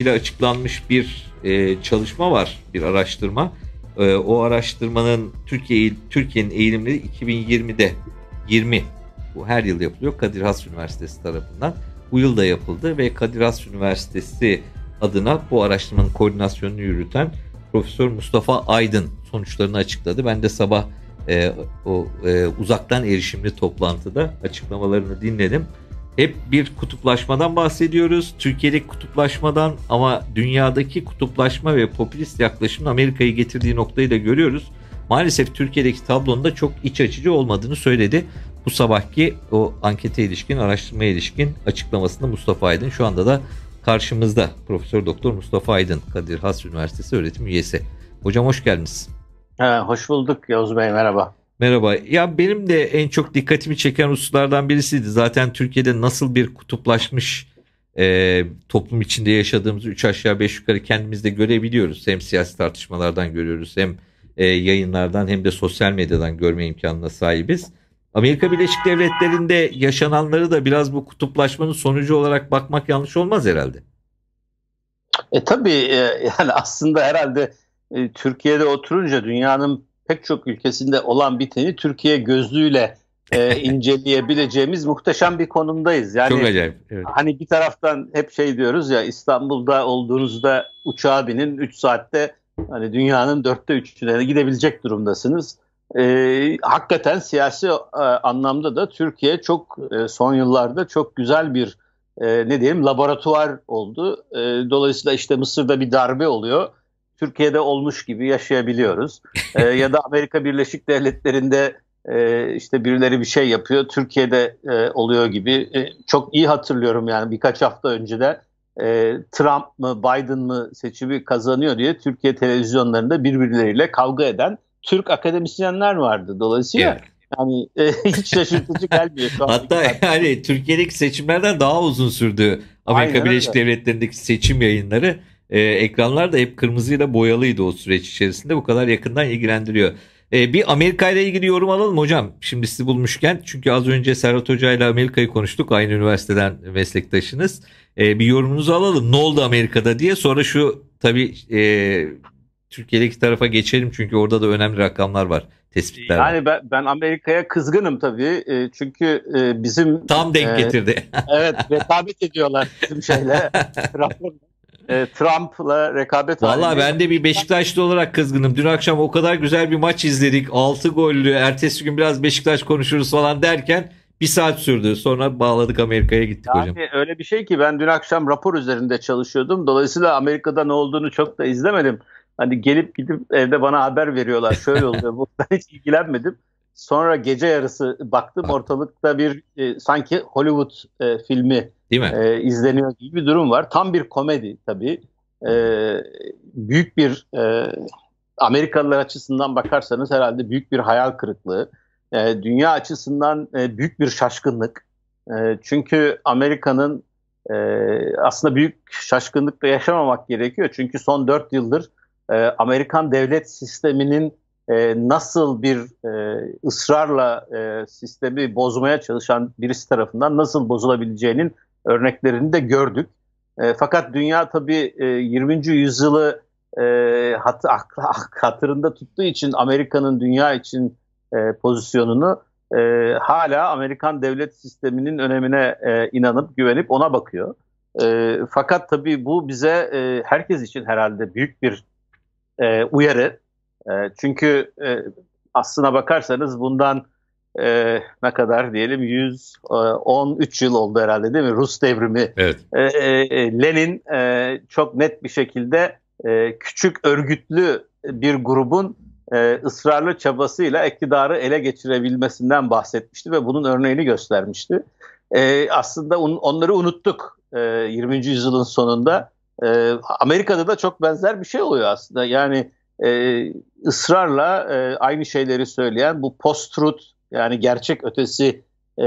ile açıklanmış bir e, çalışma var, bir araştırma. E, o araştırmanın Türkiye Türkiye'nin eğilimleri 2020'de 20 bu her yıl yapılıyor Kadir Has Üniversitesi tarafından. Bu yıl da yapıldı ve Kadir Has Üniversitesi adına bu araştırmanın koordinasyonunu yürüten Profesör Mustafa Aydın sonuçlarını açıkladı. Ben de sabah e, o e, uzaktan erişimli toplantıda açıklamalarını dinledim hep bir kutuplaşmadan bahsediyoruz. Türkiye'deki kutuplaşmadan ama dünyadaki kutuplaşma ve popülist yaklaşımın Amerika'yı getirdiği noktayı da görüyoruz. Maalesef Türkiye'deki tablonun da çok iç açıcı olmadığını söyledi. Bu sabahki o ankete ilişkin, araştırmaya ilişkin açıklamasında Mustafa Aydın şu anda da karşımızda. Profesör Doktor Mustafa Aydın, Kadir Has Üniversitesi öğretim üyesi. Hocam hoş geldiniz. Ha hoş bulduk Yavuz Bey merhaba. Merhaba. Ya benim de en çok dikkatimi çeken hususlardan birisiydi. Zaten Türkiye'de nasıl bir kutuplaşmış e, toplum içinde yaşadığımızı üç aşağı beş yukarı kendimizde görebiliyoruz. Hem siyasi tartışmalardan görüyoruz hem e, yayınlardan hem de sosyal medyadan görme imkanına sahibiz. Amerika Birleşik Devletleri'nde yaşananları da biraz bu kutuplaşmanın sonucu olarak bakmak yanlış olmaz herhalde. E tabii e, yani aslında herhalde e, Türkiye'de oturunca dünyanın pek çok ülkesinde olan biteni Türkiye gözlüğüyle e, inceleyebileceğimiz muhteşem bir konumdayız. Yani Çok acayip. Evet. Hani bir taraftan hep şey diyoruz ya İstanbul'da olduğunuzda uçağa binin 3 saatte hani dünyanın dörtte üçüne gidebilecek durumdasınız. E, hakikaten siyasi e, anlamda da Türkiye çok e, son yıllarda çok güzel bir e, ne diyeyim laboratuvar oldu. E, dolayısıyla işte Mısır'da bir darbe oluyor Türkiye'de olmuş gibi yaşayabiliyoruz. E, ya da Amerika Birleşik Devletleri'nde e, işte birileri bir şey yapıyor, Türkiye'de e, oluyor gibi. E, çok iyi hatırlıyorum yani birkaç hafta önce de e, Trump mı Biden mı seçimi kazanıyor diye Türkiye televizyonlarında birbirleriyle kavga eden Türk akademisyenler vardı. Dolayısıyla evet. yani e, hiç şaşırtıcı gelmiyor. Şu Hatta yani Türkiye'deki seçimlerden daha uzun sürdü Amerika Aynen Birleşik öyle. Devletleri'ndeki seçim yayınları e, ekranlar da hep kırmızıyla boyalıydı o süreç içerisinde. Bu kadar yakından ilgilendiriyor. E, bir Amerika ile ilgili yorum alalım hocam. Şimdi sizi bulmuşken çünkü az önce Serhat Hoca ile Amerika'yı konuştuk. Aynı üniversiteden meslektaşınız. E, bir yorumunuzu alalım. Ne oldu Amerika'da diye. Sonra şu tabii e, Türkiye'deki tarafa geçelim çünkü orada da önemli rakamlar var. Tespitler yani ben, ben Amerika'ya kızgınım tabii e, çünkü e, bizim tam denk e, getirdi. evet rekabet ediyorlar bizim şeyle raporla e, Trump'la rekabet Valla ben de bir Beşiktaşlı olarak kızgınım. Dün akşam o kadar güzel bir maç izledik. 6 gollü. Ertesi gün biraz Beşiktaş konuşuruz falan derken bir saat sürdü. Sonra bağladık Amerika'ya gittik yani hocam. Öyle bir şey ki ben dün akşam rapor üzerinde çalışıyordum. Dolayısıyla Amerika'da ne olduğunu çok da izlemedim. Hani gelip gidip evde bana haber veriyorlar. Şöyle oluyor. Bundan hiç ilgilenmedim. Sonra gece yarısı baktım ortalıkta bir e, sanki Hollywood e, filmi Değil mi? E, izleniyor gibi bir durum var. Tam bir komedi tabii. E, büyük bir e, Amerikalılar açısından bakarsanız herhalde büyük bir hayal kırıklığı. E, dünya açısından e, büyük bir şaşkınlık. E, çünkü Amerika'nın e, aslında büyük şaşkınlıkla yaşamamak gerekiyor. Çünkü son dört yıldır e, Amerikan devlet sisteminin e, nasıl bir e, ısrarla e, sistemi bozmaya çalışan birisi tarafından nasıl bozulabileceğinin örneklerini de gördük. E, fakat dünya tabii e, 20. yüzyılı e, hat, hat, hatırında tuttuğu için Amerika'nın dünya için e, pozisyonunu e, hala Amerikan devlet sisteminin önemine e, inanıp güvenip ona bakıyor. E, fakat tabii bu bize e, herkes için herhalde büyük bir e, uyarı. E, çünkü e, aslına bakarsanız bundan e, ne kadar diyelim 113 e, yıl oldu herhalde değil mi? Rus devrimi. Evet. Ee, e, e, Lenin e, çok net bir şekilde e, küçük örgütlü bir grubun e, ısrarlı çabasıyla iktidarı ele geçirebilmesinden bahsetmişti ve bunun örneğini göstermişti. E, aslında on, onları unuttuk e, 20. yüzyılın sonunda. E, Amerika'da da çok benzer bir şey oluyor aslında. Yani e, ısrarla e, aynı şeyleri söyleyen bu post-truth yani gerçek ötesi e,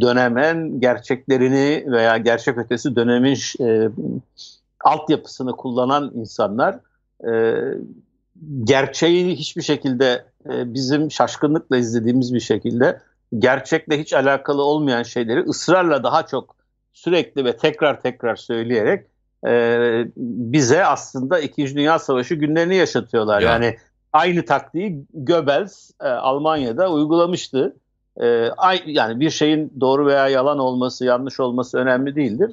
dönemen gerçeklerini veya gerçek ötesi dönemin e, altyapısını kullanan insanlar e, gerçeği hiçbir şekilde e, bizim şaşkınlıkla izlediğimiz bir şekilde gerçekle hiç alakalı olmayan şeyleri ısrarla daha çok sürekli ve tekrar tekrar söyleyerek e, bize aslında İkinci Dünya Savaşı günlerini yaşatıyorlar. Ya. Yani aynı taktiği Goebbels e, Almanya'da uygulamıştı. E, ay, yani bir şeyin doğru veya yalan olması, yanlış olması önemli değildir.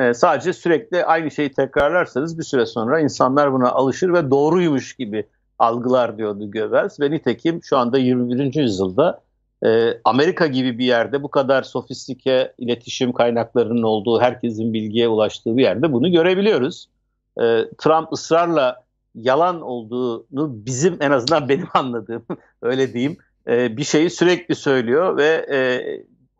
E, sadece sürekli aynı şeyi tekrarlarsanız bir süre sonra insanlar buna alışır ve doğruymuş gibi algılar diyordu Goebbels. Ve nitekim şu anda 21. yüzyılda e, Amerika gibi bir yerde bu kadar sofistike iletişim kaynaklarının olduğu, herkesin bilgiye ulaştığı bir yerde bunu görebiliyoruz. E, Trump ısrarla yalan olduğunu bizim en azından benim anladığım öyle diyeyim e, bir şeyi sürekli söylüyor ve e,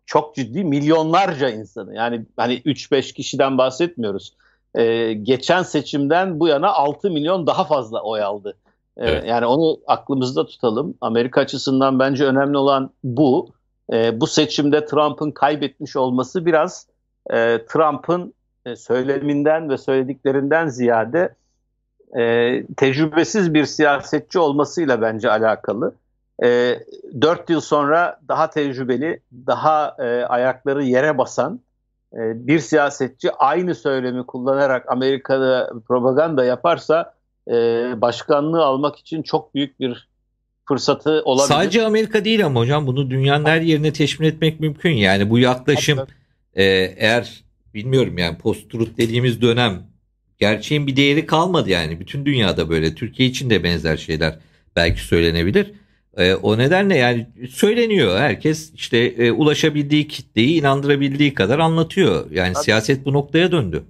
çok ciddi milyonlarca insanı yani hani 3-5 kişiden bahsetmiyoruz. E, geçen seçimden bu yana 6 milyon daha fazla oy aldı ee, evet. Yani onu aklımızda tutalım. Amerika açısından bence önemli olan bu. E, bu seçimde Trump'ın kaybetmiş olması biraz e, Trump'ın e, söyleminden ve söylediklerinden ziyade e, tecrübesiz bir siyasetçi olmasıyla bence alakalı. E, 4 yıl sonra daha tecrübeli, daha e, ayakları yere basan e, bir siyasetçi aynı söylemi kullanarak Amerika'da propaganda yaparsa e, başkanlığı almak için çok büyük bir fırsatı olabilir. Sadece Amerika değil ama hocam bunu dünyanın her yerine teşmin etmek mümkün. Yani bu yaklaşım e, eğer bilmiyorum yani post-truth dediğimiz dönem gerçeğin bir değeri kalmadı yani. Bütün dünyada böyle Türkiye için de benzer şeyler belki söylenebilir. E, o nedenle yani söyleniyor herkes işte e, ulaşabildiği kitleyi inandırabildiği kadar anlatıyor. Yani Tabii. siyaset bu noktaya döndü.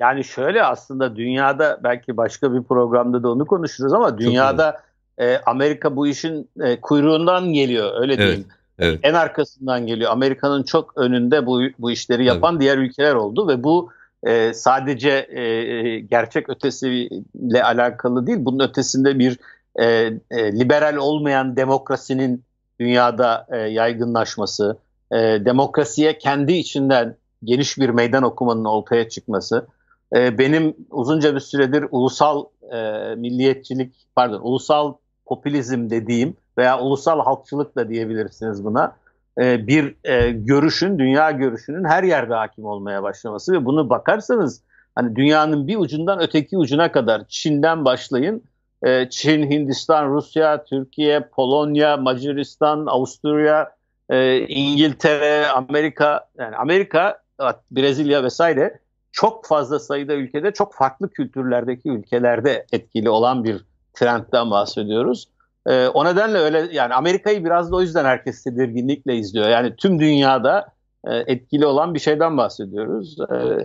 Yani şöyle aslında dünyada belki başka bir programda da onu konuşuruz ama dünyada e, Amerika bu işin e, kuyruğundan geliyor öyle evet, diyeyim. Evet. En arkasından geliyor. Amerika'nın çok önünde bu bu işleri yapan evet. diğer ülkeler oldu ve bu e, sadece e, e, gerçek ötesiyle alakalı değil. Bunun ötesinde bir e, e, liberal olmayan demokrasinin dünyada e, yaygınlaşması, e, demokrasiye kendi içinden geniş bir meydan okumanın ortaya çıkması, e, benim uzunca bir süredir ulusal e, milliyetçilik pardon ulusal popülizm dediğim veya ulusal halkçılık da diyebilirsiniz buna e, bir e, görüşün dünya görüşünün her yerde hakim olmaya başlaması ve bunu bakarsanız hani dünyanın bir ucundan öteki ucuna kadar Çin'den başlayın e, Çin, Hindistan, Rusya, Türkiye, Polonya, Macaristan, Avusturya, e, İngiltere, Amerika yani Amerika Brezilya vesaire çok fazla sayıda ülkede çok farklı kültürlerdeki ülkelerde etkili olan bir trendden bahsediyoruz. E, o nedenle öyle yani Amerika'yı biraz da o yüzden herkes tedirginlikle izliyor. Yani tüm dünyada e, etkili olan bir şeyden bahsediyoruz.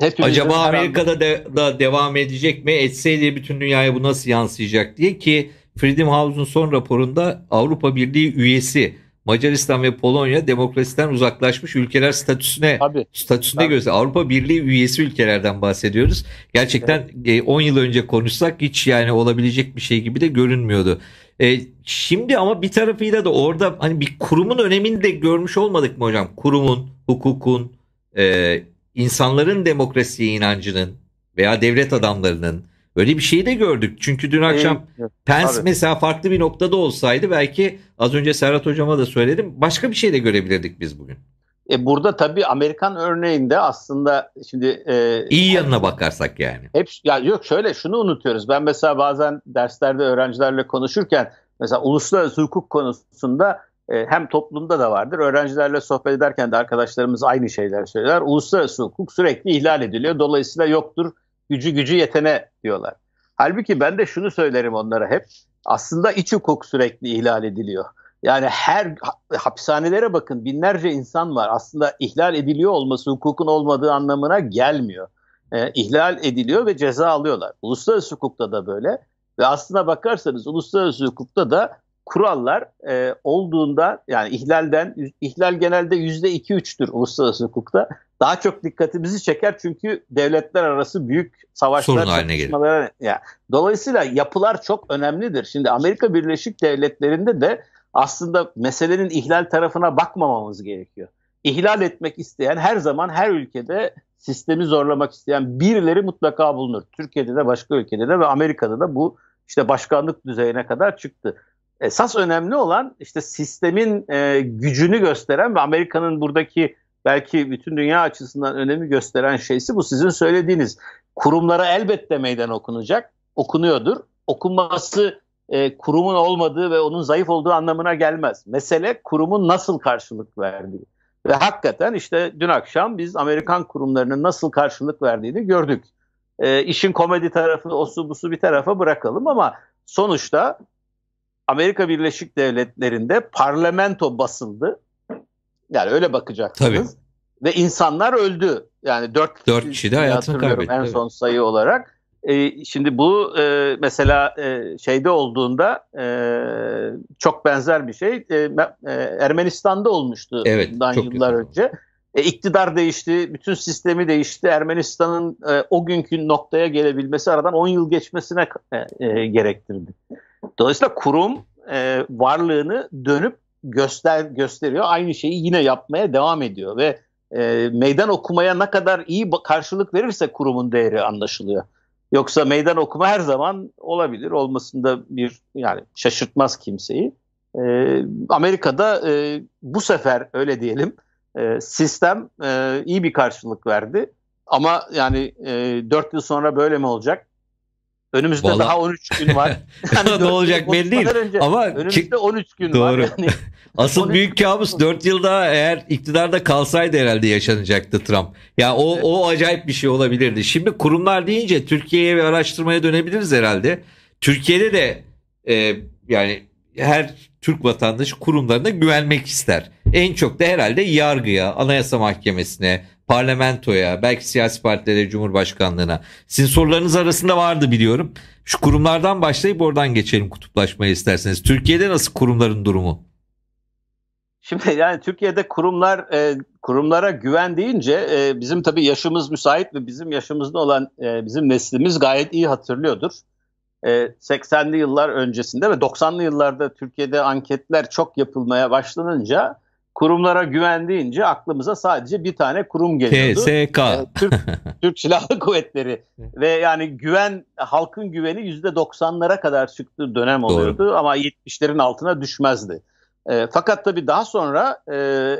E, Acaba Amerika'da anda... de, da devam edecek mi? Etseydi bütün dünyaya bu nasıl yansıyacak diye ki Freedom House'un son raporunda Avrupa Birliği üyesi Macaristan ve Polonya demokrasiden uzaklaşmış ülkeler statüsüne tabii, statüsüne tabii. göre Avrupa Birliği üyesi ülkelerden bahsediyoruz. Gerçekten evet. 10 e, yıl önce konuşsak hiç yani olabilecek bir şey gibi de görünmüyordu. E, şimdi ama bir tarafıyla da orada hani bir kurumun önemini de görmüş olmadık mı hocam? Kurumun, hukukun, e, insanların demokrasiye inancının veya devlet adamlarının Öyle bir şeyi de gördük. Çünkü dün akşam evet, Pence tabii. mesela farklı bir noktada olsaydı belki az önce Serhat Hocam'a da söyledim. Başka bir şey de görebilirdik biz bugün. E burada tabii Amerikan örneğinde aslında şimdi e, iyi yanına bakarsak yani. Hep ya yok şöyle şunu unutuyoruz. Ben mesela bazen derslerde öğrencilerle konuşurken mesela uluslararası hukuk konusunda e, hem toplumda da vardır. Öğrencilerle sohbet ederken de arkadaşlarımız aynı şeyler söyler. Uluslararası hukuk sürekli ihlal ediliyor. Dolayısıyla yoktur gücü gücü yetene diyorlar. Halbuki ben de şunu söylerim onlara hep. Aslında iç hukuk sürekli ihlal ediliyor. Yani her hapishanelere bakın binlerce insan var. Aslında ihlal ediliyor olması hukukun olmadığı anlamına gelmiyor. E, ihlal ediliyor ve ceza alıyorlar. Uluslararası hukukta da böyle. Ve aslına bakarsanız uluslararası hukukta da kurallar e, olduğunda yani ihlalden ihlal genelde yüzde iki üçtür uluslararası hukukta daha çok dikkatimizi çeker çünkü devletler arası büyük savaşlar Sorun haline gelir. Dolayısıyla yapılar çok önemlidir. Şimdi Amerika Birleşik Devletleri'nde de aslında meselenin ihlal tarafına bakmamamız gerekiyor. İhlal etmek isteyen her zaman her ülkede sistemi zorlamak isteyen birileri mutlaka bulunur. Türkiye'de de başka ülkede de ve Amerika'da da bu işte başkanlık düzeyine kadar çıktı. Esas önemli olan işte sistemin e, gücünü gösteren ve Amerika'nın buradaki belki bütün dünya açısından önemi gösteren şeysi bu sizin söylediğiniz. Kurumlara elbette meydan okunacak, okunuyordur. Okunması e, kurumun olmadığı ve onun zayıf olduğu anlamına gelmez. Mesele kurumun nasıl karşılık verdiği. Ve hakikaten işte dün akşam biz Amerikan kurumlarının nasıl karşılık verdiğini gördük. E, işin komedi tarafı, osu busu bir tarafa bırakalım ama sonuçta Amerika Birleşik Devletleri'nde parlamento basıldı yani öyle bakacaksınız. Tabii. Ve insanlar öldü. Yani dört, dört kişi de hayatını kaybetti. En son sayı olarak. E, şimdi bu e, mesela e, şeyde olduğunda e, çok benzer bir şey. E, e, Ermenistan'da olmuştu evet, bundan yıllar güzel. önce. E, iktidar değişti, bütün sistemi değişti. Ermenistan'ın e, o günkü noktaya gelebilmesi aradan 10 yıl geçmesine e, e, gerektirdi. Dolayısıyla kurum e, varlığını dönüp göster gösteriyor. Aynı şeyi yine yapmaya devam ediyor ve e, meydan okumaya ne kadar iyi karşılık verirse kurumun değeri anlaşılıyor. Yoksa meydan okuma her zaman olabilir. Olmasında bir yani şaşırtmaz kimseyi. E, Amerika'da e, bu sefer öyle diyelim e, sistem e, iyi bir karşılık verdi. Ama yani e, 4 yıl sonra böyle mi olacak? Önümüzde Vallahi... daha 13 gün var. Yani ne olacak belli değil. Önce, Ama önümüzde 13 gün Doğru. var. Yani Asıl büyük kabus 4 yıl daha eğer iktidarda kalsaydı herhalde yaşanacaktı Trump. Ya yani o evet. o acayip bir şey olabilirdi. Şimdi kurumlar deyince Türkiye'ye ve araştırmaya dönebiliriz herhalde. Türkiye'de de e, yani her Türk vatandaşı kurumlarına güvenmek ister. En çok da herhalde yargıya, anayasa mahkemesine, parlamentoya, belki siyasi partilere, cumhurbaşkanlığına. Sizin sorularınız arasında vardı biliyorum. Şu kurumlardan başlayıp oradan geçelim kutuplaşmayı isterseniz. Türkiye'de nasıl kurumların durumu? Şimdi yani Türkiye'de kurumlar e, kurumlara güven deyince e, bizim tabii yaşımız müsait ve bizim yaşımızda olan e, bizim neslimiz gayet iyi hatırlıyordur. E, 80'li yıllar öncesinde ve 90'lı yıllarda Türkiye'de anketler çok yapılmaya başlanınca kurumlara güvendiğince aklımıza sadece bir tane kurum geliyordu. TSK. Ee, Türk, Türk Silahlı Kuvvetleri. Ve yani güven, halkın güveni %90'lara kadar çıktığı dönem oluyordu Doğru. ama 70'lerin altına düşmezdi. E, fakat tabii daha sonra e,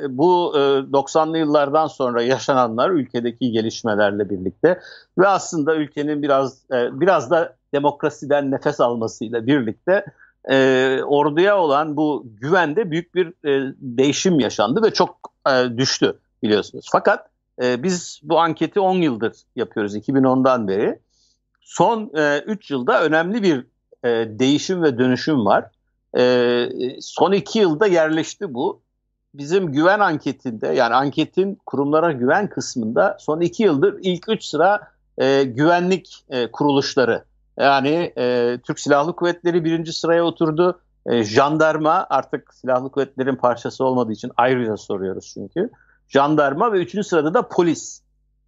bu e, 90'lı yıllardan sonra yaşananlar ülkedeki gelişmelerle birlikte ve aslında ülkenin biraz e, biraz da demokrasiden nefes almasıyla birlikte e, orduya olan bu güvende büyük bir e, değişim yaşandı ve çok e, düştü biliyorsunuz. Fakat e, biz bu anketi 10 yıldır yapıyoruz 2010'dan beri. Son e, 3 yılda önemli bir e, değişim ve dönüşüm var. E, son 2 yılda yerleşti bu. Bizim güven anketinde yani anketin kurumlara güven kısmında son 2 yıldır ilk 3 sıra e, güvenlik e, kuruluşları yani e, Türk Silahlı Kuvvetleri birinci sıraya oturdu. E, jandarma artık Silahlı Kuvvetlerin parçası olmadığı için ayrıca soruyoruz çünkü. Jandarma ve üçüncü sırada da polis.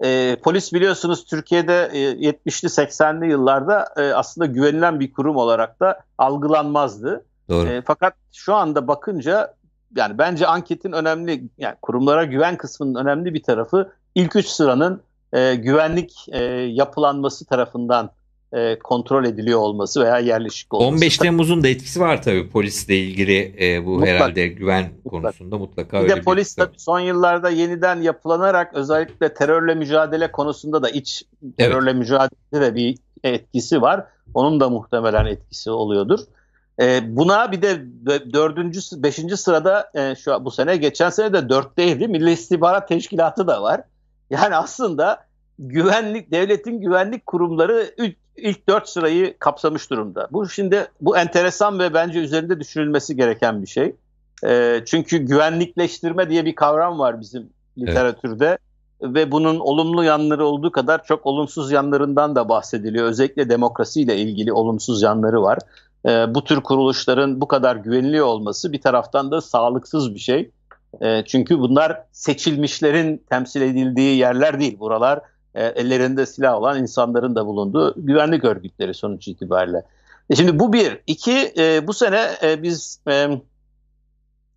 E, polis biliyorsunuz Türkiye'de e, 70'li 80'li yıllarda e, aslında güvenilen bir kurum olarak da algılanmazdı. Doğru. E, fakat şu anda bakınca yani bence anketin önemli yani kurumlara güven kısmının önemli bir tarafı ilk üç sıranın e, güvenlik e, yapılanması tarafından e, kontrol ediliyor olması veya yerleşik olması. 15 Temmuz'un da etkisi var tabii polisle ilgili e, bu mutlaka, herhalde güven mutlak. konusunda mutlaka. Bir öyle de bir polis tabii son yıllarda yeniden yapılanarak özellikle terörle mücadele konusunda da iç terörle evet. mücadelede de bir etkisi var. Onun da muhtemelen etkisi oluyordur. E, buna bir de dördüncü, beşinci sırada e, şu bu sene geçen sene de dörtteydi. Milli İstihbarat Teşkilatı da var. Yani aslında güvenlik devletin güvenlik kurumları ilk, ilk dört sırayı kapsamış durumda. Bu şimdi bu enteresan ve bence üzerinde düşünülmesi gereken bir şey. E, çünkü güvenlikleştirme diye bir kavram var bizim literatürde. Evet ve bunun olumlu yanları olduğu kadar çok olumsuz yanlarından da bahsediliyor. Özellikle demokrasiyle ilgili olumsuz yanları var. E, bu tür kuruluşların bu kadar güveniliyor olması bir taraftan da sağlıksız bir şey. E, çünkü bunlar seçilmişlerin temsil edildiği yerler değil. Buralar e, ellerinde silah olan insanların da bulunduğu güvenlik örgütleri sonuç itibariyle. E, şimdi bu bir. İki, e, bu sene biz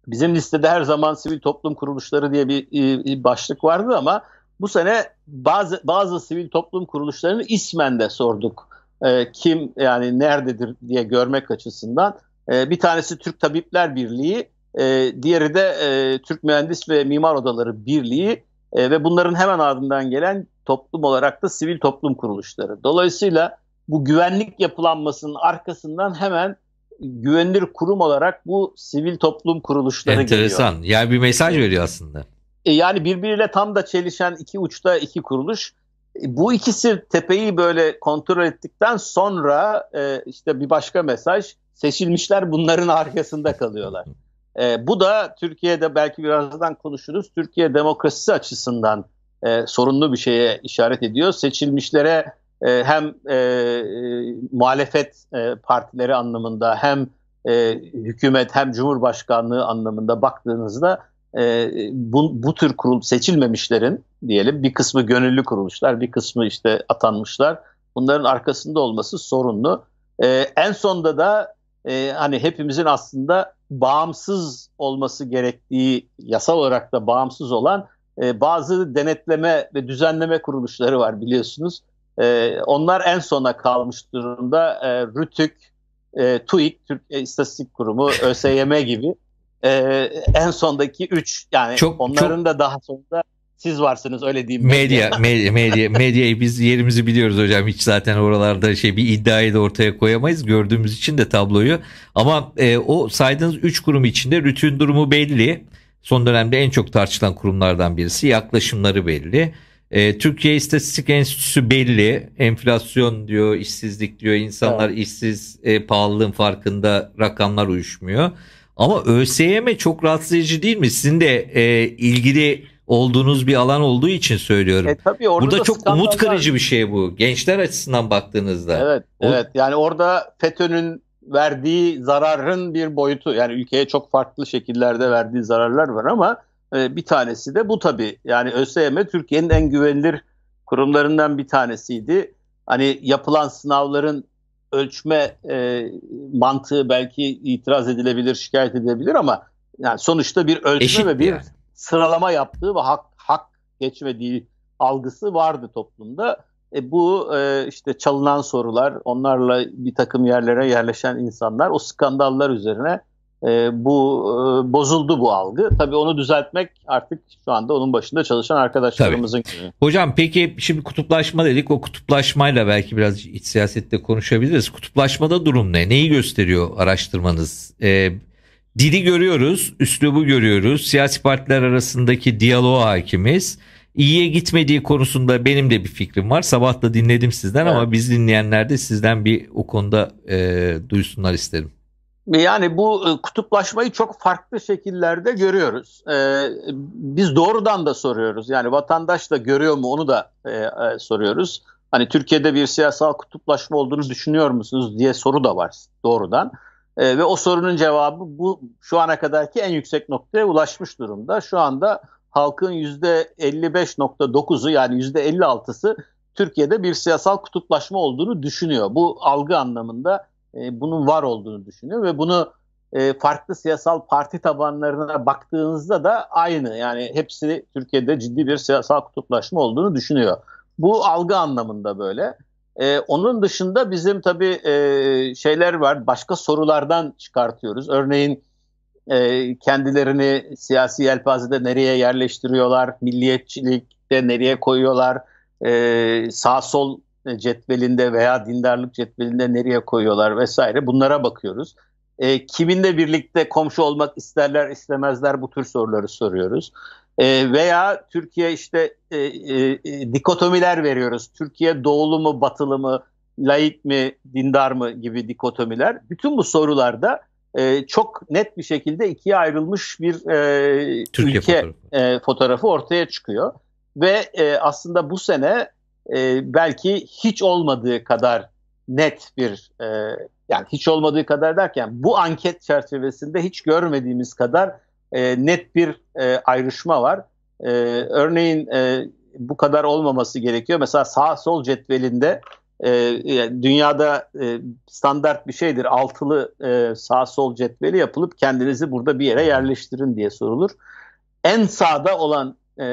bizim listede her zaman sivil toplum kuruluşları diye bir başlık vardı ama bu sene bazı bazı sivil toplum kuruluşlarını ismen de sorduk. kim yani nerededir diye görmek açısından. bir tanesi Türk Tabipler Birliği, diğeri de Türk Mühendis ve Mimar Odaları Birliği ve bunların hemen ardından gelen toplum olarak da sivil toplum kuruluşları. Dolayısıyla bu güvenlik yapılanmasının arkasından hemen güvenilir kurum olarak bu sivil toplum kuruluşları Enteresan. geliyor. Enteresan. Yani bir mesaj veriyor aslında. E, yani birbiriyle tam da çelişen iki uçta iki kuruluş. E, bu ikisi tepeyi böyle kontrol ettikten sonra e, işte bir başka mesaj seçilmişler bunların arkasında kalıyorlar. bu da Türkiye'de belki birazdan konuşuruz. Türkiye demokrasisi açısından e, sorunlu bir şeye işaret ediyor. Seçilmişlere e, hem e, muhalefet e, partileri anlamında hem e, hükümet hem cumhurbaşkanlığı anlamında baktığınızda e, bu, bu tür kurul seçilmemişlerin diyelim bir kısmı gönüllü kuruluşlar bir kısmı işte atanmışlar bunların arkasında olması sorunlu. E, en sonda da e, hani hepimizin aslında bağımsız olması gerektiği yasal olarak da bağımsız olan e, bazı denetleme ve düzenleme kuruluşları var biliyorsunuz. E, onlar en sona kalmış durumda. E, RÜTÜK, e, TÜİK, Türk İstatistik Kurumu, ÖSYM gibi en sondaki üç yani çok, onların çok... da daha sonunda siz varsınız öyle diyeyim. Medya, medya, medya, medyayı biz yerimizi biliyoruz hocam. Hiç zaten oralarda şey bir iddiayı da ortaya koyamayız gördüğümüz için de tabloyu. Ama e, o saydığınız üç kurum içinde rütün durumu belli son dönemde en çok tartışılan kurumlardan birisi. Yaklaşımları belli. E, Türkiye İstatistik Enstitüsü belli. Enflasyon diyor, işsizlik diyor, insanlar evet. işsiz, e, pahalılığın farkında rakamlar uyuşmuyor. Ama ÖSYM çok rahatsızcı değil mi? Sizin de e, ilgili olduğunuz bir alan olduğu için söylüyorum. E, tabii orada Burada çok skandallar... umut kırıcı bir şey bu. Gençler açısından baktığınızda. Evet, o... evet. Yani orada FETÖ'nün verdiği zararın bir boyutu. Yani ülkeye çok farklı şekillerde verdiği zararlar var ama e, bir tanesi de bu tabii. Yani ÖSYM Türkiye'nin en güvenilir kurumlarından bir tanesiydi. Hani yapılan sınavların ölçme e, mantığı belki itiraz edilebilir, şikayet edilebilir ama yani sonuçta bir ölçme Eşit ve bir yani. sıralama yaptığı ve hak hak geçmediği algısı vardı toplumda. E bu e, işte çalınan sorular, onlarla bir takım yerlere yerleşen insanlar, o skandallar üzerine e, bu e, bozuldu bu algı. Tabii onu düzeltmek artık şu anda onun başında çalışan arkadaşlarımızın Tabii. Hocam peki şimdi kutuplaşma dedik. O kutuplaşmayla belki biraz iç siyasette konuşabiliriz. Kutuplaşmada durum ne? Neyi gösteriyor araştırmanız? E, dili görüyoruz, üslubu görüyoruz. Siyasi partiler arasındaki diyaloğa hakimiz iyiye gitmediği konusunda benim de bir fikrim var. Sabah da dinledim sizden evet. ama biz dinleyenler de sizden bir o konuda e, duysunlar isterim. Yani bu e, kutuplaşmayı çok farklı şekillerde görüyoruz. Ee, biz doğrudan da soruyoruz. Yani vatandaş da görüyor mu onu da e, e, soruyoruz. Hani Türkiye'de bir siyasal kutuplaşma olduğunu düşünüyor musunuz diye soru da var doğrudan. E, ve o sorunun cevabı bu şu ana kadarki en yüksek noktaya ulaşmış durumda. Şu anda halkın %55.9'u yani %56'sı Türkiye'de bir siyasal kutuplaşma olduğunu düşünüyor. Bu algı anlamında e, bunun var olduğunu düşünüyor ve bunu e, farklı siyasal parti tabanlarına baktığınızda da aynı. Yani hepsi Türkiye'de ciddi bir siyasal kutuplaşma olduğunu düşünüyor. Bu algı anlamında böyle. E, onun dışında bizim tabii e, şeyler var, başka sorulardan çıkartıyoruz. Örneğin e, kendilerini siyasi yelpazede nereye yerleştiriyorlar, milliyetçilikte nereye koyuyorlar, e, sağ sol cetvelinde veya dindarlık cetvelinde nereye koyuyorlar vesaire bunlara bakıyoruz. E, kiminle birlikte komşu olmak isterler istemezler bu tür soruları soruyoruz. veya Türkiye işte dikotomiler veriyoruz. Türkiye doğulu mu batılı mı, laik mi, dindar mı gibi dikotomiler. Bütün bu sorularda e, çok net bir şekilde ikiye ayrılmış bir e, Türkiye ülke fotoğrafı. E, fotoğrafı ortaya çıkıyor. Ve e, aslında bu sene e, belki hiç olmadığı kadar net bir e, yani hiç olmadığı kadar derken bu anket çerçevesinde hiç görmediğimiz kadar e, net bir e, ayrışma var. E, örneğin e, bu kadar olmaması gerekiyor. Mesela sağ sol cetvelinde e, dünyada e, standart bir şeydir. Altılı e, sağ sol cetveli yapılıp kendinizi burada bir yere yerleştirin diye sorulur. En sağda olan e,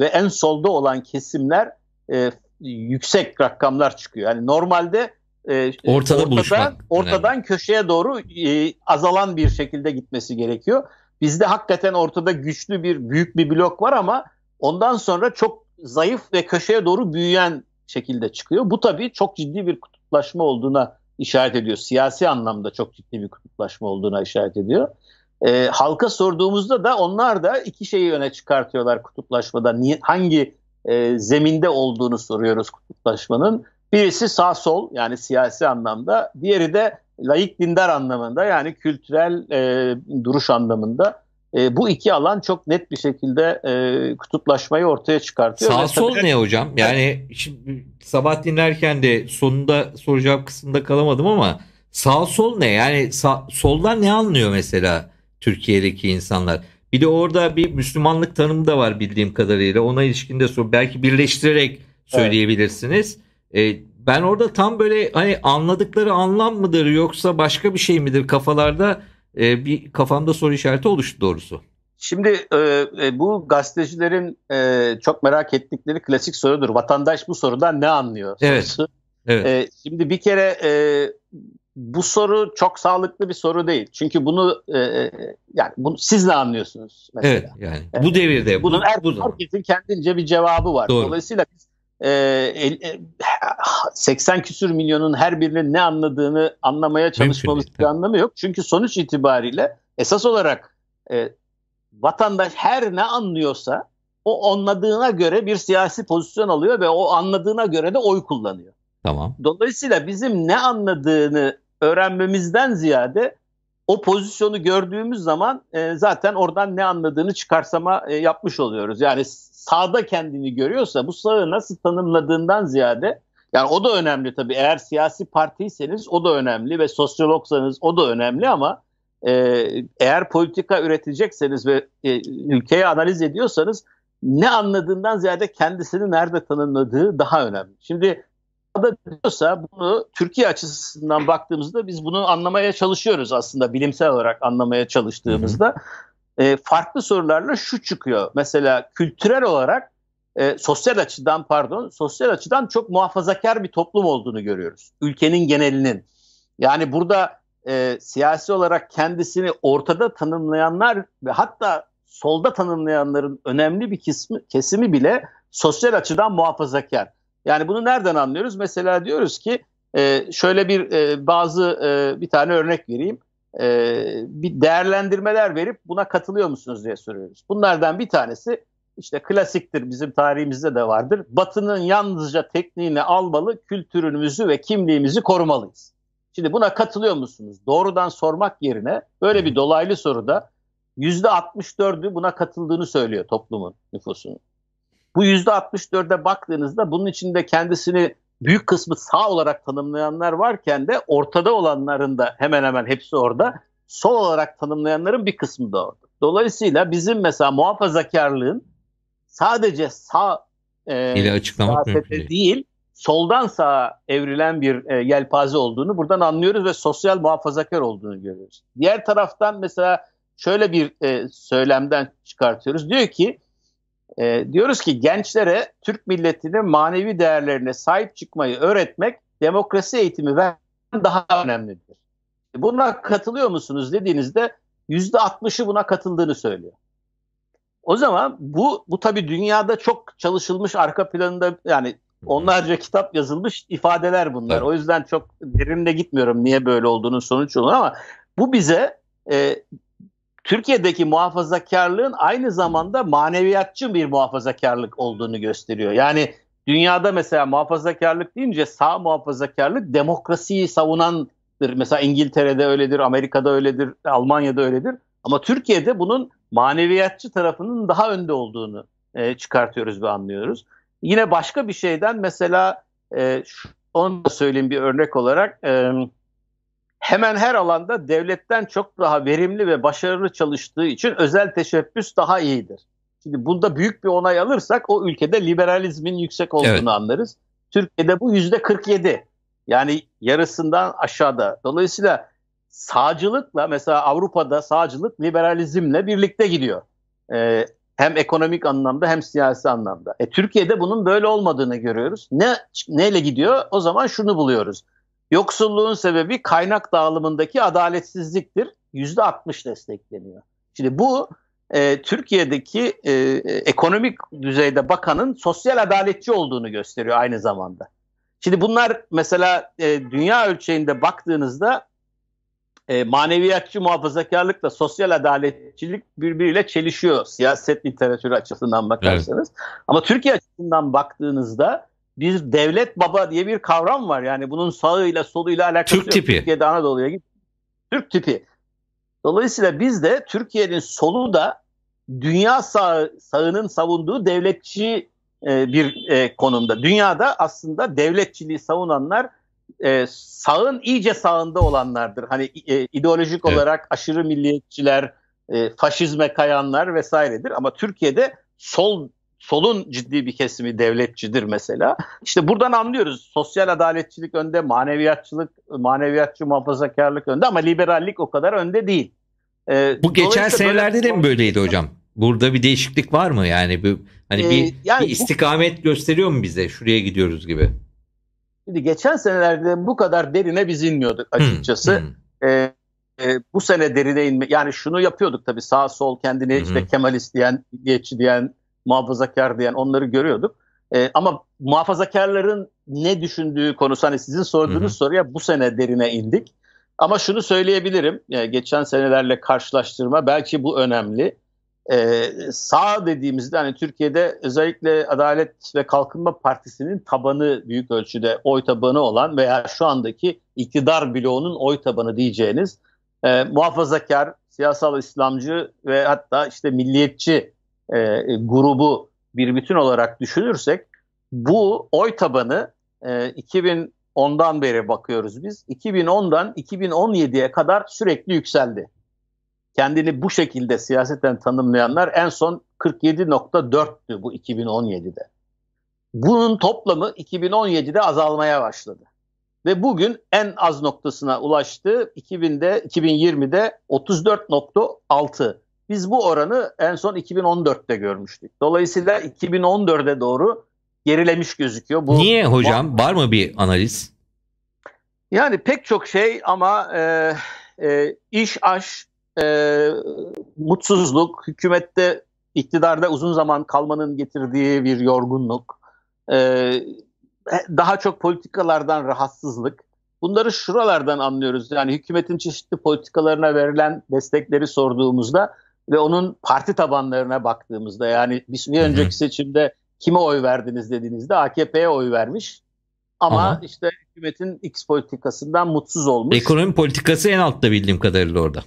ve en solda olan kesimler e, yüksek rakamlar çıkıyor. Yani normalde e, ortada ortada, ortadan önemli. köşeye doğru e, azalan bir şekilde gitmesi gerekiyor. Bizde hakikaten ortada güçlü bir büyük bir blok var ama ondan sonra çok zayıf ve köşeye doğru büyüyen şekilde çıkıyor. Bu tabii çok ciddi bir kutuplaşma olduğuna işaret ediyor. Siyasi anlamda çok ciddi bir kutuplaşma olduğuna işaret ediyor. E, halka sorduğumuzda da onlar da iki şeyi öne çıkartıyorlar kutuplaşmada. Niye, hangi e, zeminde olduğunu soruyoruz kutuplaşmanın. Birisi sağ sol yani siyasi anlamda, diğeri de laik dindar anlamında yani kültürel e, duruş anlamında e, bu iki alan çok net bir şekilde e, kutuplaşmayı ortaya çıkartıyor. Sağ Ve sol ne hocam? Yani şimdi sabah dinlerken de sonunda soracağım kısımda kalamadım ama sağ sol ne? Yani sağ, soldan ne anlıyor mesela Türkiye'deki insanlar? Bir de orada bir Müslümanlık tanımı da var bildiğim kadarıyla. Ona ilişkin de sor. Belki birleştirerek söyleyebilirsiniz. Evet. E, ben orada tam böyle hani anladıkları anlam mıdır yoksa başka bir şey midir kafalarda e, bir kafamda soru işareti oluştu doğrusu. Şimdi e, e, bu gazetecilerin e, çok merak ettikleri klasik sorudur. Vatandaş bu sorudan ne anlıyor? Evet. evet. E, şimdi bir kere e, bu soru çok sağlıklı bir soru değil. Çünkü bunu e, e yani bunu siz ne anlıyorsunuz mesela? Evet yani bu devirde. Bunun bu, her, bu herkesin kendince bir cevabı var. Doğru. Dolayısıyla biz 80 ee, e, küsür milyonun her birinin ne anladığını anlamaya çalışmamız bir anlamı yok. Çünkü sonuç itibariyle esas olarak e, vatandaş her ne anlıyorsa o anladığına göre bir siyasi pozisyon alıyor ve o anladığına göre de oy kullanıyor. Tamam. Dolayısıyla bizim ne anladığını öğrenmemizden ziyade o pozisyonu gördüğümüz zaman e, zaten oradan ne anladığını çıkarsama e, yapmış oluyoruz. Yani sağda kendini görüyorsa bu sağı nasıl tanımladığından ziyade yani o da önemli tabii. Eğer siyasi partiyseniz o da önemli ve sosyologsanız o da önemli ama e, eğer politika üretecekseniz ve e, ülkeyi analiz ediyorsanız ne anladığından ziyade kendisini nerede tanımladığı daha önemli. Şimdi sağda diyorsa bunu Türkiye açısından baktığımızda biz bunu anlamaya çalışıyoruz aslında bilimsel olarak anlamaya çalıştığımızda e, farklı sorularla şu çıkıyor. Mesela kültürel olarak e, sosyal açıdan pardon sosyal açıdan çok muhafazakar bir toplum olduğunu görüyoruz. Ülkenin genelinin. Yani burada e, siyasi olarak kendisini ortada tanımlayanlar ve hatta solda tanımlayanların önemli bir kesimi, kesimi bile sosyal açıdan muhafazakar. Yani bunu nereden anlıyoruz? Mesela diyoruz ki e, şöyle bir e, bazı e, bir tane örnek vereyim e, bir değerlendirmeler verip buna katılıyor musunuz diye soruyoruz. Bunlardan bir tanesi işte klasiktir bizim tarihimizde de vardır. Batının yalnızca tekniğini almalı, kültürümüzü ve kimliğimizi korumalıyız. Şimdi buna katılıyor musunuz? Doğrudan sormak yerine böyle bir dolaylı soruda %64'ü buna katıldığını söylüyor toplumun nüfusunun. Bu %64'e baktığınızda bunun içinde kendisini büyük kısmı sağ olarak tanımlayanlar varken de ortada olanların da hemen hemen hepsi orada. Sol olarak tanımlayanların bir kısmı da orada. Dolayısıyla bizim mesela muhafazakarlığın sadece sağ e, ile açıklamak mümkün değil. soldan sağa evrilen bir e, yelpaze olduğunu buradan anlıyoruz ve sosyal muhafazakar olduğunu görüyoruz. Diğer taraftan mesela şöyle bir e, söylemden çıkartıyoruz. Diyor ki e, diyoruz ki gençlere Türk milletinin manevi değerlerine sahip çıkmayı öğretmek demokrasi eğitimi vermekten daha önemlidir. Buna katılıyor musunuz dediğinizde yüzde %60'ı buna katıldığını söylüyor. O zaman bu bu tabi dünyada çok çalışılmış arka planında yani onlarca kitap yazılmış ifadeler bunlar. Evet. O yüzden çok derinle gitmiyorum niye böyle olduğunu sonuç olur ama bu bize e, Türkiye'deki muhafazakarlığın aynı zamanda maneviyatçı bir muhafazakarlık olduğunu gösteriyor. Yani dünyada mesela muhafazakarlık deyince sağ muhafazakarlık demokrasiyi savunandır. Mesela İngiltere'de öyledir, Amerika'da öyledir, Almanya'da öyledir. Ama Türkiye'de bunun maneviyatçı tarafının daha önde olduğunu e, çıkartıyoruz ve anlıyoruz. Yine başka bir şeyden mesela e, onu da söyleyeyim bir örnek olarak e, hemen her alanda devletten çok daha verimli ve başarılı çalıştığı için özel teşebbüs daha iyidir. Şimdi bunda büyük bir onay alırsak o ülkede liberalizmin yüksek olduğunu evet. anlarız. Türkiye'de bu yüzde 47. Yani yarısından aşağıda. Dolayısıyla sağcılıkla mesela Avrupa'da sağcılık liberalizmle birlikte gidiyor. Ee, hem ekonomik anlamda hem siyasi anlamda. E, Türkiye'de bunun böyle olmadığını görüyoruz. Ne neyle gidiyor? O zaman şunu buluyoruz. Yoksulluğun sebebi kaynak dağılımındaki adaletsizliktir. Yüzde 60 destekleniyor. Şimdi bu e, Türkiye'deki e, ekonomik düzeyde bakanın sosyal adaletçi olduğunu gösteriyor aynı zamanda. Şimdi bunlar mesela e, dünya ölçeğinde baktığınızda e, maneviyatçı muhafazakarlıkla sosyal adaletçilik birbiriyle çelişiyor siyaset literatürü açısından bakarsanız. Evet. Ama Türkiye açısından baktığınızda bir devlet baba diye bir kavram var. Yani bunun sağıyla soluyla alakası Türk yok. Tipi. Türkiye'de Anadolu'ya Türk tipi. Dolayısıyla biz de Türkiye'nin solu da dünya sağ, sağının savunduğu devletçi e, bir e, konumda. Dünyada aslında devletçiliği savunanlar e, sağın iyice sağında olanlardır. Hani e, ideolojik evet. olarak aşırı milliyetçiler, e, faşizme kayanlar vesairedir. Ama Türkiye'de sol solun ciddi bir kesimi devletçidir mesela. İşte buradan anlıyoruz sosyal adaletçilik önde, maneviyatçılık, maneviyatçı muhafazakarlık önde ama liberallik o kadar önde değil. Ee, Bu geçen senelerde de mi böyleydi hocam? Burada bir değişiklik var mı? Yani bir, hani ee, bir, yani bir istikamet bu, gösteriyor mu bize? Şuraya gidiyoruz gibi. Şimdi geçen senelerde bu kadar derine biz inmiyorduk hmm, açıkçası. Hmm, hmm. Ee, e, bu sene derine inme yani şunu yapıyorduk tabii sağ sol kendini hı işte Kemalist diyen, milliyetçi diyen muhafazakar diyen onları görüyorduk. E, ama muhafazakarların ne düşündüğü konusu hani sizin sorduğunuz Hı-hı. soruya bu sene derine indik. Ama şunu söyleyebilirim yani e, geçen senelerle karşılaştırma belki bu önemli. Ee, sağ dediğimizde hani Türkiye'de özellikle Adalet ve Kalkınma Partisi'nin tabanı büyük ölçüde oy tabanı olan veya şu andaki iktidar bloğunun oy tabanı diyeceğiniz e, muhafazakar, siyasal İslamcı ve hatta işte milliyetçi e, grubu bir bütün olarak düşünürsek bu oy tabanı e, 2010'dan beri bakıyoruz biz. 2010'dan 2017'ye kadar sürekli yükseldi. Kendini bu şekilde siyaseten tanımlayanlar en son 47.4'tü bu 2017'de. Bunun toplamı 2017'de azalmaya başladı. Ve bugün en az noktasına ulaştı. 2000'de 2020'de 34.6. Biz bu oranı en son 2014'te görmüştük. Dolayısıyla 2014'e doğru gerilemiş gözüküyor. Bu Niye hocam? Var mı bir analiz? Yani pek çok şey ama e, e, iş aş, e, mutsuzluk, hükümette iktidarda uzun zaman kalmanın getirdiği bir yorgunluk, e, e daha çok politikalardan rahatsızlık. Bunları şuralardan anlıyoruz. Yani hükümetin çeşitli politikalarına verilen destekleri sorduğumuzda ve onun parti tabanlarına baktığımızda yani bir, bir önceki seçimde kime oy verdiniz dediğinizde AKP'ye oy vermiş. Ama Aha. işte hükümetin X politikasından mutsuz olmuş. Ekonomi politikası en altta bildiğim kadarıyla orada.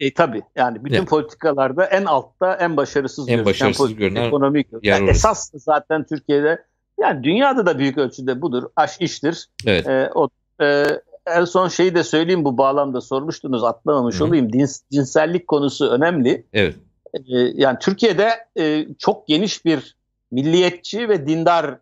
E tabi yani bütün evet. politikalarda en altta en başarısız, en gözüken, başarısız görünen ekonomik. Yani esas zaten Türkiye'de yani dünyada da büyük ölçüde budur. Aş iştir. Evet. E, o, e, en son şeyi de söyleyeyim bu bağlamda sormuştunuz atlamamış Hı. olayım. Din, cinsellik konusu önemli. Evet. Ee, yani Türkiye'de e, çok geniş bir milliyetçi ve dindar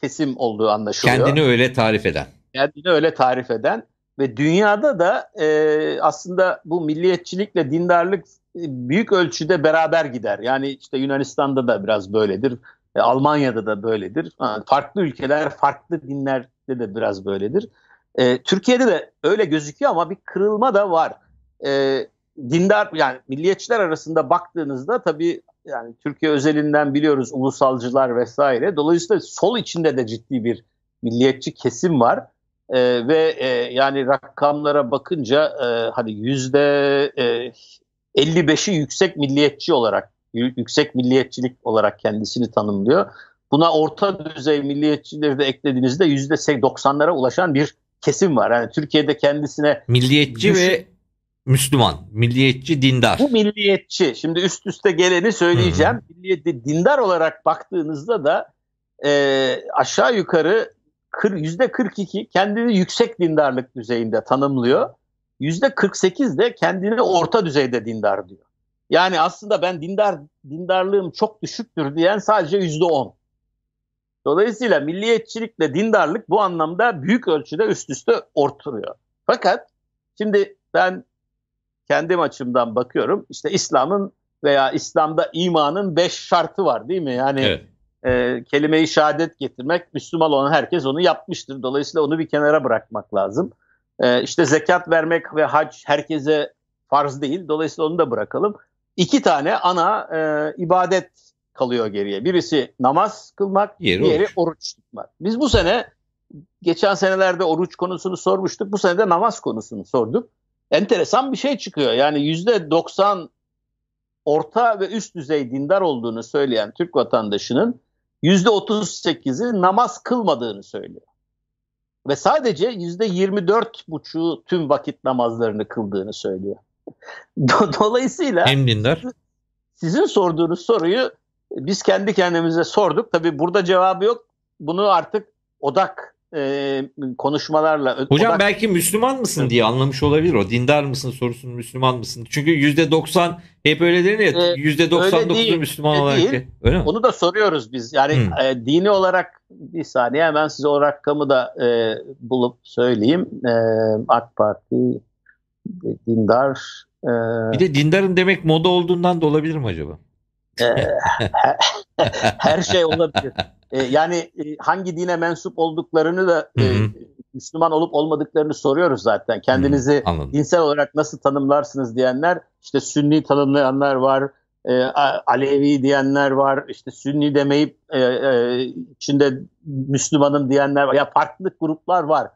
kesim olduğu anlaşılıyor. Kendini öyle tarif eden. Kendini öyle tarif eden ve dünyada da e, aslında bu milliyetçilikle dindarlık e, büyük ölçüde beraber gider. Yani işte Yunanistan'da da biraz böyledir. E, Almanya'da da böyledir. farklı ülkeler, farklı dinlerde de biraz böyledir. E, Türkiye'de de öyle gözüküyor ama bir kırılma da var. E, dindar yani milliyetçiler arasında baktığınızda tabii yani Türkiye özelinden biliyoruz ulusalcılar vesaire. Dolayısıyla sol içinde de ciddi bir milliyetçi kesim var. E, ve e, yani rakamlara bakınca e, hani yüzde e, 55'i yüksek milliyetçi olarak yüksek milliyetçilik olarak kendisini tanımlıyor. Buna orta düzey milliyetçileri de eklediğinizde yüzde %90'lara ulaşan bir kesim var. hani Türkiye'de kendisine milliyetçi düşün... ve Müslüman, milliyetçi, dindar. Bu milliyetçi. Şimdi üst üste geleni söyleyeceğim. Hı-hı. Milliyetçi, dindar olarak baktığınızda da e, aşağı yukarı yüzde 42 kendini yüksek dindarlık düzeyinde tanımlıyor. Yüzde 48 de kendini orta düzeyde dindar diyor. Yani aslında ben dindar dindarlığım çok düşüktür diyen sadece yüzde 10. Dolayısıyla milliyetçilikle dindarlık bu anlamda büyük ölçüde üst üste orturuyor. Fakat şimdi ben kendim açımdan bakıyorum. işte İslam'ın veya İslam'da imanın beş şartı var değil mi? Yani evet. e, kelime-i şehadet getirmek, Müslüman olan herkes onu yapmıştır. Dolayısıyla onu bir kenara bırakmak lazım. E, işte zekat vermek ve hac herkese farz değil. Dolayısıyla onu da bırakalım. İki tane ana e, ibadet kalıyor geriye. Birisi namaz kılmak, Yeri diğeri oruç. oruç tutmak. Biz bu sene geçen senelerde oruç konusunu sormuştuk. Bu sene de namaz konusunu sorduk. Enteresan bir şey çıkıyor. Yani yüzde 90 orta ve üst düzey dindar olduğunu söyleyen Türk vatandaşının yüzde 38'i namaz kılmadığını söylüyor. Ve sadece yüzde 24 buçu tüm vakit namazlarını kıldığını söylüyor. Dolayısıyla hem dindar. Sizin sorduğunuz soruyu biz kendi kendimize sorduk. Tabii burada cevabı yok. Bunu artık odak e, konuşmalarla. Hocam odak... belki Müslüman mısın diye anlamış olabilir o. Dindar mısın sorusun Müslüman mısın? Çünkü yüzde %90 hep öyle denir ya %99'u e, Müslüman e, olarak. Değil. Öyle mi? Onu da soruyoruz biz. Yani hmm. e, dini olarak bir saniye hemen size o rakamı da e, bulup söyleyeyim. E, AK Parti dindar. E, bir de dindarın demek moda olduğundan da olabilir mi acaba? Ee, her şey olabilir. Ee, yani e, hangi dine mensup olduklarını da e, Müslüman olup olmadıklarını soruyoruz zaten. Kendinizi Anladım. dinsel olarak nasıl tanımlarsınız diyenler, işte Sünni tanımlayanlar var, e, Alevi diyenler var, işte Sünni demeyip e, içinde Müslümanım diyenler var. Ya farklı gruplar var.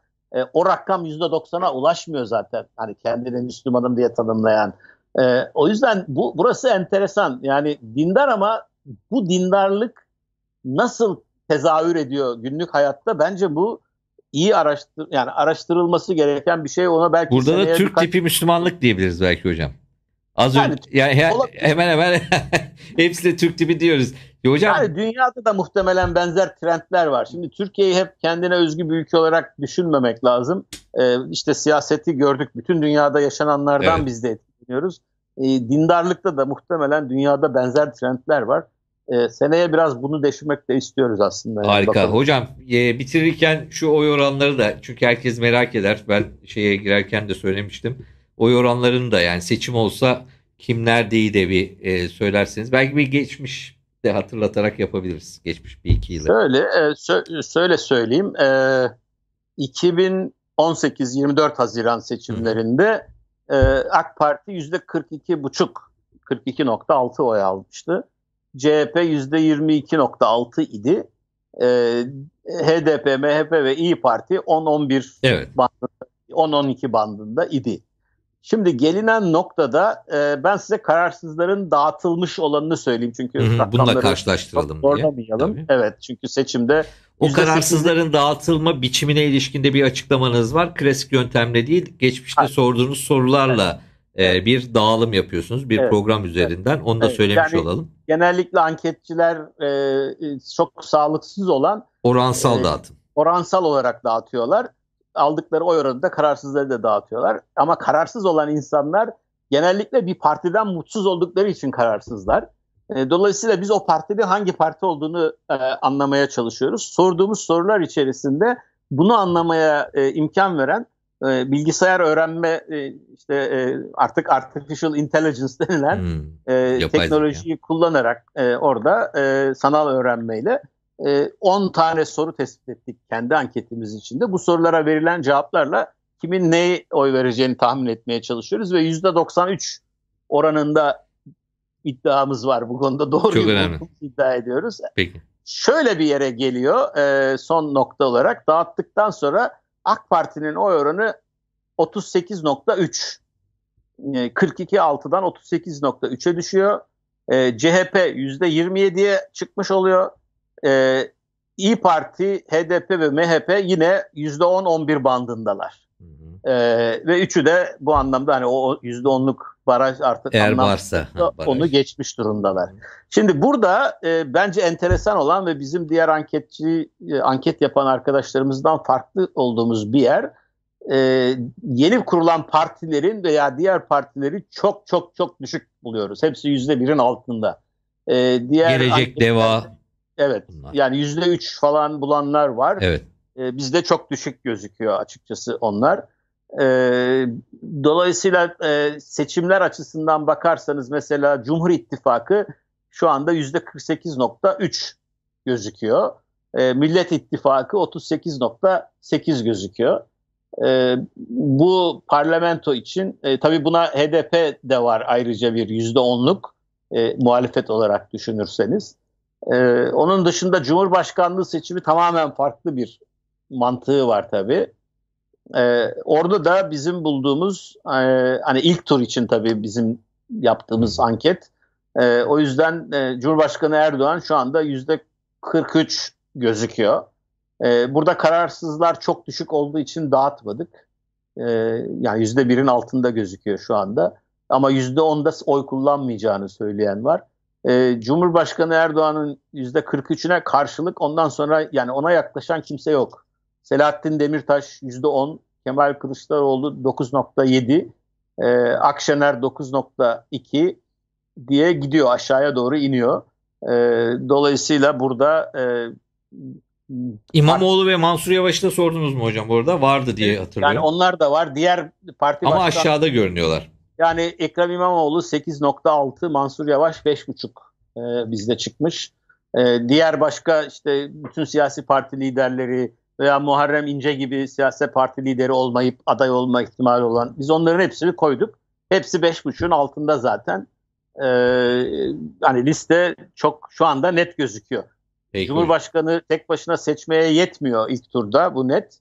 o rakam %90'a ulaşmıyor zaten. Hani kendini Müslümanım diye tanımlayan. E, o yüzden bu burası enteresan. Yani dindar ama bu dindarlık nasıl tezahür ediyor günlük hayatta? Bence bu iyi araştır yani araştırılması gereken bir şey ona belki Burada da Türk birkaç... tipi Müslümanlık diyebiliriz belki hocam. Az yani, önce yani he, hemen hemen hepsi de Türk tipi diyoruz. Ya hocam yani dünyada da muhtemelen benzer trendler var. Şimdi Türkiye'yi hep kendine özgü bir ülke olarak düşünmemek lazım. Ee, işte siyaseti gördük. Bütün dünyada yaşananlardan evet. biz de bahsetmiyoruz. E, dindarlıkta da muhtemelen dünyada benzer trendler var. E, seneye biraz bunu deşirmek de istiyoruz aslında. Harika. Bakalım. Hocam e, bitirirken şu oy oranları da çünkü herkes merak eder. Ben şeye girerken de söylemiştim. Oy oranlarını da yani seçim olsa kimler diye de bir e, söylerseniz. Belki bir geçmiş de hatırlatarak yapabiliriz. Geçmiş bir iki yılı. Şöyle, e, sö- söyle söyleyeyim. E, 2018-24 Haziran seçimlerinde Hı e, AK Parti yüzde %42,5 42.6 oy almıştı. CHP yüzde %22.6 idi. E, ee, HDP, MHP ve İyi Parti 10-11 evet. bandında, 10-12 bandında idi. Şimdi gelinen noktada e, ben size kararsızların dağıtılmış olanını söyleyeyim çünkü hı hı, bununla karşılaştıralım zorlamayalım. Diye, evet çünkü seçimde o kararsızların %8'de... dağıtılma biçimine ilişkinde bir açıklamanız var. Klasik yöntemle değil, geçmişte ha. sorduğunuz sorularla e, evet. e, bir dağılım yapıyorsunuz bir evet. program üzerinden. Evet. Onu da evet. söylemiş yani, olalım. Genellikle anketçiler e, e, çok sağlıksız olan oransal e, dağıtım. Oransal olarak dağıtıyorlar aldıkları oy oranı kararsızları da dağıtıyorlar. Ama kararsız olan insanlar genellikle bir partiden mutsuz oldukları için kararsızlar. E, dolayısıyla biz o partide hangi parti olduğunu e, anlamaya çalışıyoruz. Sorduğumuz sorular içerisinde bunu anlamaya e, imkan veren e, bilgisayar öğrenme e, işte e, artık artificial intelligence denilen hmm, e, teknolojiyi ya. kullanarak e, orada e, sanal öğrenmeyle 10 ee, tane soru tespit ettik kendi anketimiz içinde. Bu sorulara verilen cevaplarla kimin neye oy vereceğini tahmin etmeye çalışıyoruz ve %93 oranında iddiamız var. Bu konuda doğru iddia ediyoruz. Peki. Şöyle bir yere geliyor e, son nokta olarak dağıttıktan sonra AK Parti'nin oy oranı 38.3. E, 42.6'dan 38.3'e düşüyor. E, CHP %27'ye çıkmış oluyor e, İyi Parti, HDP ve MHP yine %10-11 bandındalar. Hı ee, ve üçü de bu anlamda hani o yüzde onluk baraj artık Eğer varsa, baraj. onu geçmiş durumdalar. Şimdi burada e, bence enteresan olan ve bizim diğer anketçi e, anket yapan arkadaşlarımızdan farklı olduğumuz bir yer e, yeni kurulan partilerin veya diğer partileri çok çok çok düşük buluyoruz. Hepsi yüzde birin altında. E, diğer Gelecek deva Evet. Bunlar. Yani yüzde üç falan bulanlar var. Evet. E, bizde çok düşük gözüküyor açıkçası onlar. E, dolayısıyla e, seçimler açısından bakarsanız mesela Cumhur İttifakı şu anda yüzde 48.3 gözüküyor. E, Millet İttifakı 38.8 gözüküyor. E, bu parlamento için e, tabii buna HDP de var ayrıca bir yüzde onluk e, muhalefet olarak düşünürseniz. Ee, onun dışında Cumhurbaşkanlığı seçimi tamamen farklı bir mantığı var tabii. Ee, orada da bizim bulduğumuz e, hani ilk tur için tabii bizim yaptığımız anket. E, o yüzden e, Cumhurbaşkanı Erdoğan şu anda yüzde 43 gözüküyor. E, burada kararsızlar çok düşük olduğu için dağıtmadık. E, yani yüzde birin altında gözüküyor şu anda. Ama yüzde onda oy kullanmayacağını söyleyen var e, Cumhurbaşkanı Erdoğan'ın yüzde 43'üne karşılık ondan sonra yani ona yaklaşan kimse yok. Selahattin Demirtaş yüzde 10, Kemal Kılıçdaroğlu 9.7, e, Akşener 9.2 diye gidiyor aşağıya doğru iniyor. E, dolayısıyla burada e, İmamoğlu ve Mansur Yavaş'ı da sordunuz mu hocam orada vardı diye e, hatırlıyorum. Yani onlar da var. Diğer parti Ama başkan... aşağıda görünüyorlar. Yani Ekrem İmamoğlu 8.6, Mansur Yavaş 5.5 e, bizde çıkmış. E, diğer başka işte bütün siyasi parti liderleri veya Muharrem İnce gibi siyasi parti lideri olmayıp aday olma ihtimali olan biz onların hepsini koyduk. Hepsi 5.5'ün altında zaten. E, hani liste çok şu anda net gözüküyor. Peki. Cumhurbaşkanı tek başına seçmeye yetmiyor ilk turda bu net.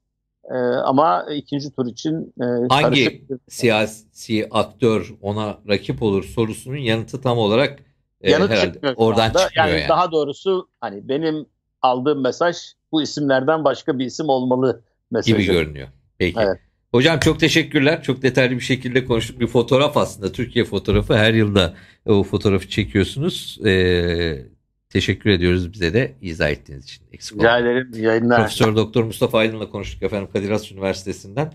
E, ama ikinci tur için e, hangi siyasi aktör ona rakip olur sorusunun yanıtı tam olarak e, Yanıt herhalde çıkmıyor oradan çıkmıyor. Yani, yani daha doğrusu hani benim aldığım mesaj bu isimlerden başka bir isim olmalı mesajı gibi görünüyor. Peki. Evet. Hocam çok teşekkürler. Çok detaylı bir şekilde konuştuk. Bir fotoğraf aslında. Türkiye fotoğrafı. Her yılda e, o fotoğrafı çekiyorsunuz. Ee, Teşekkür ediyoruz bize de izah ettiğiniz için. Eksik Rica ederim. Yayınlar. Profesör Doktor Mustafa Aydın'la konuştuk efendim Kadir Has Üniversitesi'nden.